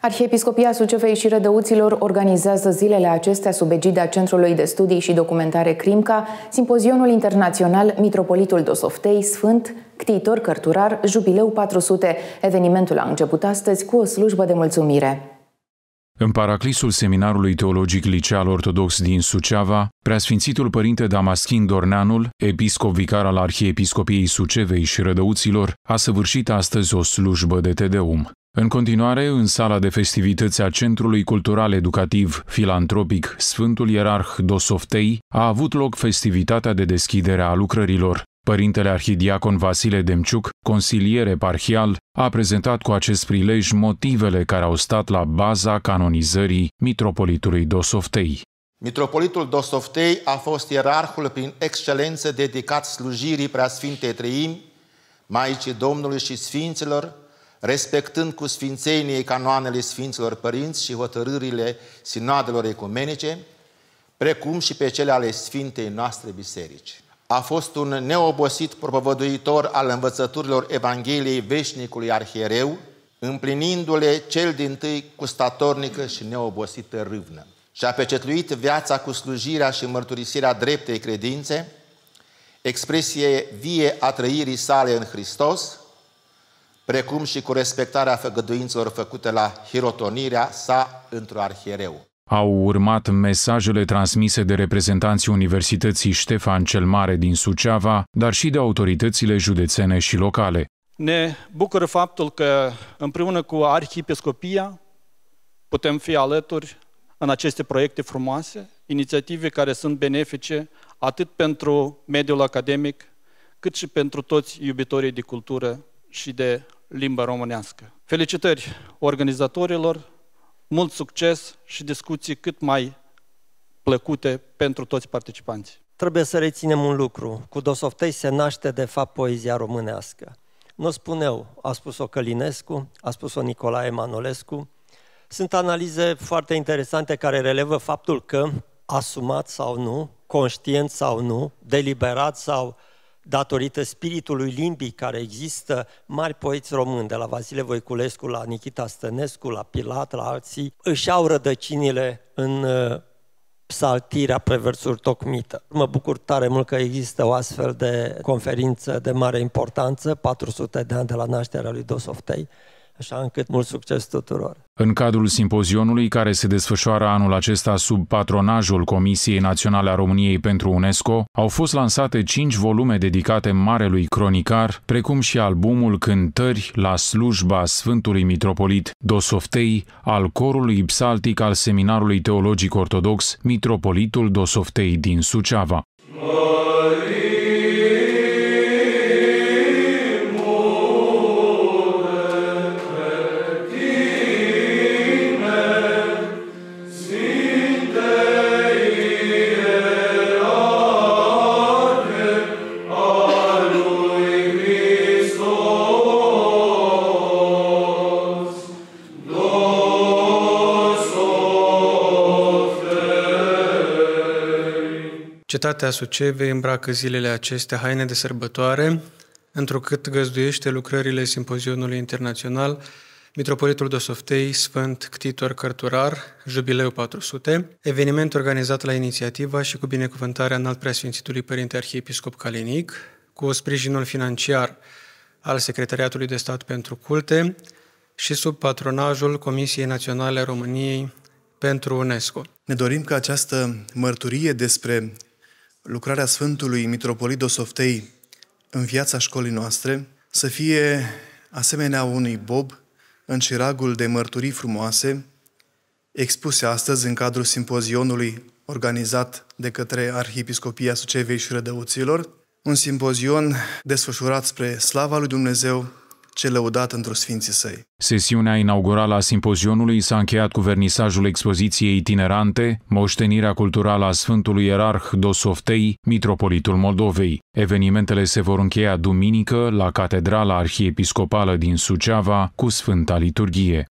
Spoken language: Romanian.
Arhiepiscopia Sucevei și Rădăuților organizează zilele acestea sub egida Centrului de Studii și Documentare Crimca, simpozionul internațional Mitropolitul Dosoftei, Sfânt, Ctitor Cărturar, Jubileu 400. Evenimentul a început astăzi cu o slujbă de mulțumire. În paraclisul Seminarului Teologic Liceal Ortodox din Suceava, Preasfințitul Părinte Damaschin Dorneanul, episcop vicar al Arhiepiscopiei Sucevei și Rădăuților, a săvârșit astăzi o slujbă de tedeum. În continuare, în sala de festivități a Centrului Cultural Educativ Filantropic Sfântul Ierarh Dosoftei a avut loc festivitatea de deschidere a lucrărilor. Părintele Arhidiacon Vasile Demciuc, consilier eparhial, a prezentat cu acest prilej motivele care au stat la baza canonizării Mitropolitului Dosoftei. Mitropolitul Dosoftei a fost ierarhul prin excelență dedicat slujirii Preasfintei Treimi, Maicii Domnului și Sfinților, respectând cu sfințenie canoanele Sfinților Părinți și hotărârile sinodelor ecumenice, precum și pe cele ale Sfintei noastre biserici. A fost un neobosit propovăduitor al învățăturilor Evangheliei veșnicului arhiereu, împlinindu-le cel din tâi cu statornică și neobosită râvnă. Și a pecetluit viața cu slujirea și mărturisirea dreptei credințe, expresie vie a trăirii sale în Hristos, precum și cu respectarea făgăduințelor făcute la hirotonirea sa într-o arhiereu. Au urmat mesajele transmise de reprezentanții Universității Ștefan cel Mare din Suceava, dar și de autoritățile județene și locale. Ne bucură faptul că împreună cu Arhiepiscopia putem fi alături în aceste proiecte frumoase, inițiative care sunt benefice atât pentru mediul academic, cât și pentru toți iubitorii de cultură și de limba românească. Felicitări organizatorilor, mult succes și discuții cât mai plăcute pentru toți participanții. Trebuie să reținem un lucru. Cu Dosoftei se naște, de fapt, poezia românească. Nu spun eu, a spus-o Călinescu, a spus-o Nicolae Manolescu. Sunt analize foarte interesante care relevă faptul că, asumat sau nu, conștient sau nu, deliberat sau datorită spiritului limbii care există, mari poeți români, de la Vasile Voiculescu, la Nichita Stănescu, la Pilat, la alții, își au rădăcinile în uh, psaltirea preversuri tocmită. Mă bucur tare mult că există o astfel de conferință de mare importanță, 400 de ani de la nașterea lui Dosoftei, așa încât mult succes tuturor! În cadrul simpozionului care se desfășoară anul acesta sub patronajul Comisiei Naționale a României pentru UNESCO, au fost lansate cinci volume dedicate marelui cronicar, precum și albumul Cântări la slujba Sfântului Mitropolit Dosoftei al corului psaltic al Seminarului Teologic Ortodox Mitropolitul Dosoftei din Suceava. Maria. Cetatea Sucevei îmbracă zilele acestea haine de sărbătoare, întrucât găzduiește lucrările Simpozionului Internațional Mitropolitul Dosoftei, Sfânt Ctitor Cărturar, Jubileu 400, eveniment organizat la inițiativa și cu binecuvântarea înalt preasfințitului Părinte Arhiepiscop Calinic, cu sprijinul financiar al Secretariatului de Stat pentru Culte și sub patronajul Comisiei Naționale României pentru UNESCO. Ne dorim ca această mărturie despre lucrarea Sfântului Mitropolit Dosoftei în viața școlii noastre să fie asemenea unui bob în ciragul de mărturii frumoase expuse astăzi în cadrul simpozionului organizat de către Arhiepiscopia Sucevei și Rădăuților, un simpozion desfășurat spre slava lui Dumnezeu, ce lăudat într-o sfinții săi. Sesiunea inaugurală a simpozionului s-a încheiat cu vernisajul expoziției itinerante, moștenirea culturală a Sfântului Ierarh Dosoftei, Mitropolitul Moldovei. Evenimentele se vor încheia duminică la Catedrala Arhiepiscopală din Suceava cu Sfânta Liturghie.